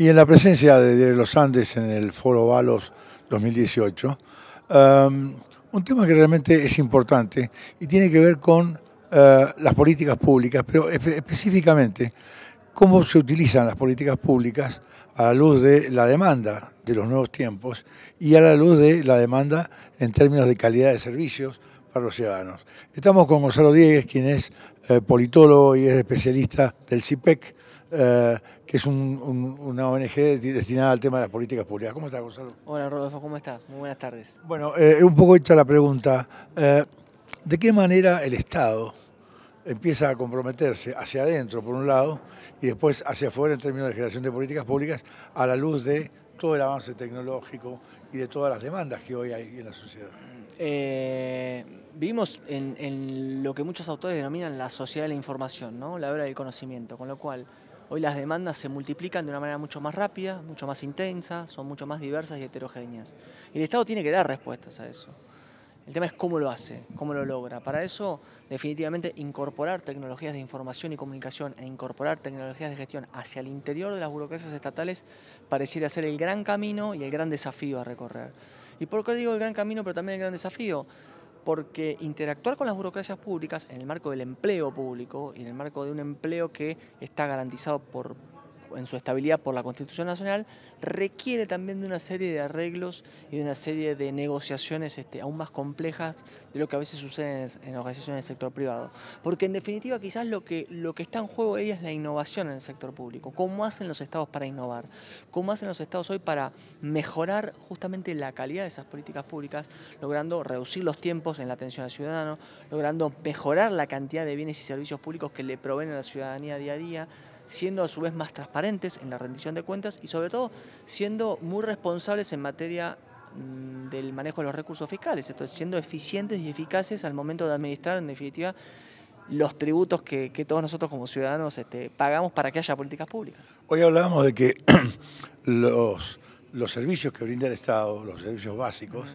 Y en la presencia de, los Andes en el Foro Balos 2018, em, un tema que realmente es importante y tiene que ver con eh, las políticas públicas, pero específicamente cómo se utilizan las políticas públicas a la luz de la demanda de los nuevos tiempos y a la luz de la demanda en términos de calidad de servicios para los ciudadanos. Estamos con Gonzalo Diegues, quien es eh, politólogo y es especialista del CIPEC, eh, que es una ONG destinada al tema de las políticas públicas. ¿Cómo estás, Gonzalo? Hola, Rodolfo, ¿cómo estás? Muy buenas tardes. Bueno, eh, un poco hecha la pregunta, eh, ¿de qué manera el Estado empieza a comprometerse hacia adentro, por un lado, y después hacia afuera en términos de generación de políticas públicas a la luz de todo el avance tecnológico y de todas las demandas que hoy hay en la sociedad? Eh, vivimos en, lo que muchos autores denominan la sociedad de la información, ¿no? la obra del conocimiento, con lo cual Hoy las demandas se multiplican de una manera mucho más rápida, mucho más intensa, son mucho más diversas y heterogéneas. Y el Estado tiene que dar respuestas a eso. El tema es cómo lo hace, cómo lo logra. Para eso, definitivamente, incorporar tecnologías de información y comunicación e incorporar tecnologías de gestión hacia el interior de las burocracias estatales pareciera ser el gran camino y el gran desafío a recorrer. ¿Y por qué digo el gran camino, pero también el gran desafío? porque interactuar con las burocracias públicas en el marco del empleo público y en el marco de un empleo que está garantizado por en su estabilidad por la Constitución Nacional, requiere también de una serie de arreglos y de una serie de negociaciones este, aún más complejas de lo que a veces sucede en, organizaciones del sector privado. Porque en definitiva quizás lo que, lo que está en juego ahí es la innovación en el sector público, cómo hacen los estados para innovar, cómo hacen los estados hoy para mejorar justamente la calidad de esas políticas públicas, logrando reducir los tiempos en la atención al ciudadano, logrando mejorar la cantidad de bienes y servicios públicos que le proveen a la ciudadanía día a día, siendo a su vez más transparentes en la rendición de cuentas y sobre todo siendo muy responsables en materia mm, del manejo de los recursos fiscales, entonces siendo eficientes y eficaces al momento de administrar en definitiva los tributos que, todos nosotros como ciudadanos este, pagamos para que haya políticas públicas. Hoy hablábamos de que los, servicios que brinda el Estado, los servicios básicos,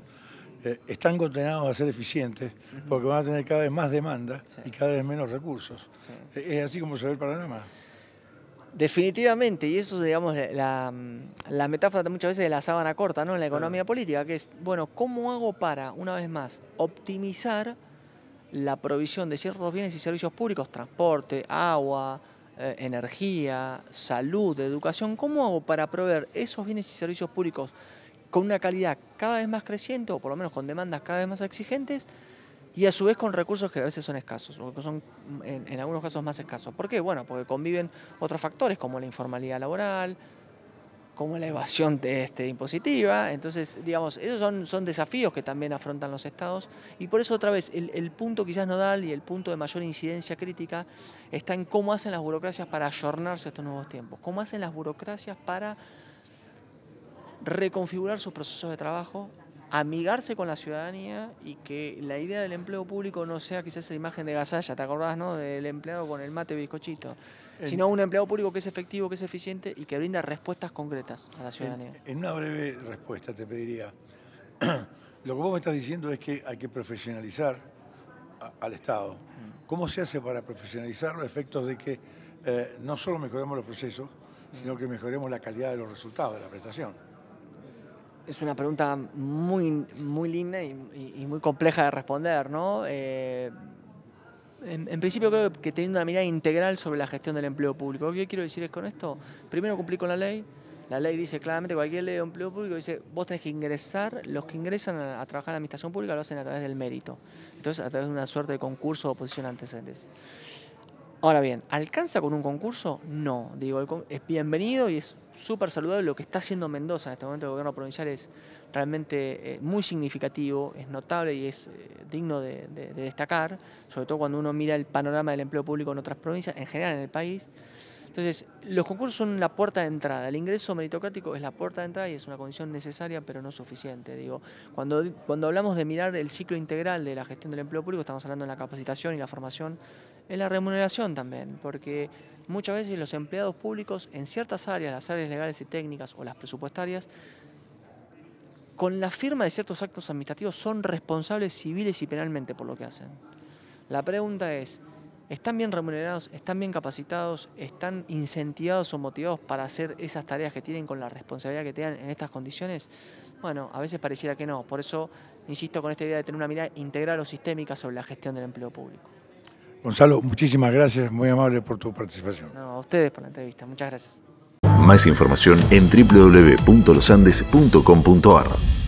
eh, están condenados a ser eficientes porque van a tener cada vez más demanda y cada vez menos recursos. Es así como se ve el panorama. Definitivamente, y eso es, digamos, la, la, metáfora muchas veces de la sábana corta, ¿no? En la economía política, que es, bueno, ¿cómo hago para, una vez más, optimizar la provisión de ciertos bienes y servicios públicos, transporte, agua, eh, energía, salud, educación? ¿Cómo hago para proveer esos bienes y servicios públicos con una calidad cada vez más creciente, o por lo menos con demandas cada vez más exigentes, y a su vez con recursos que a veces son escasos, o que son en, algunos casos más escasos. ¿Por qué? Bueno, porque conviven otros factores como la informalidad laboral, como la evasión de, este, impositiva. Entonces, digamos, esos son, son desafíos que también afrontan los estados y por eso otra vez el, punto quizás nodal y el punto de mayor incidencia crítica está en cómo hacen las burocracias para allornarse estos nuevos tiempos, cómo hacen las burocracias para reconfigurar sus procesos de trabajo amigarse con la ciudadanía y que la idea del empleo público no sea quizás esa imagen de gasalla, ¿te acordás, no? Del empleado con el mate bizcochito, sino un empleo público que es efectivo, que es eficiente y que brinda respuestas concretas a la ciudadanía. En, una breve respuesta te pediría, lo que vos me estás diciendo es que hay que profesionalizar al Estado. Mm. ¿Cómo se hace para profesionalizar los efectos de que eh, no solo mejoremos los procesos, mm. sino que mejoremos la calidad de los resultados de la prestación? es una pregunta muy, muy linda y, muy compleja de responder, ¿no? Eh, en, principio creo que teniendo una mirada integral sobre la gestión del empleo público. Lo yo quiero decir es con esto? Primero cumplir con la ley. La ley dice claramente, cualquier ley de empleo público dice, vos tenés que ingresar, los que ingresan a, trabajar en la administración pública lo hacen a través del mérito. Entonces, a través de una suerte de concurso o oposición antecedentes. Ahora bien, ¿alcanza con un concurso? No. Digo, es bienvenido y es súper saludable lo que está haciendo Mendoza en este momento. El gobierno provincial es realmente eh, muy significativo, es notable y es eh, digno de destacar, sobre todo cuando uno mira el panorama del empleo público en otras provincias, en general en el país. Entonces, los concursos son la puerta de entrada. El ingreso meritocrático es la puerta de entrada y es una condición necesaria, pero no suficiente. Digo, cuando, cuando hablamos de mirar el ciclo integral de la gestión del empleo público, estamos hablando de la capacitación y la formación, en la remuneración también, porque muchas veces los empleados públicos en ciertas áreas, las áreas legales y técnicas o las presupuestarias, con la firma de ciertos actos administrativos son responsables civiles y penalmente por lo que hacen. La pregunta es, están bien remunerados, están bien capacitados, están incentivados o motivados para hacer esas tareas que tienen con la responsabilidad que tengan en estas condiciones? Bueno, a veces pareciera que no. Por eso insisto con esta idea de tener una mirada integral o sistémica sobre la gestión del empleo público. Gonzalo, muchísimas gracias, muy amable por tu participación. a ustedes por la entrevista, muchas gracias. Más información en www.losandes.com.ar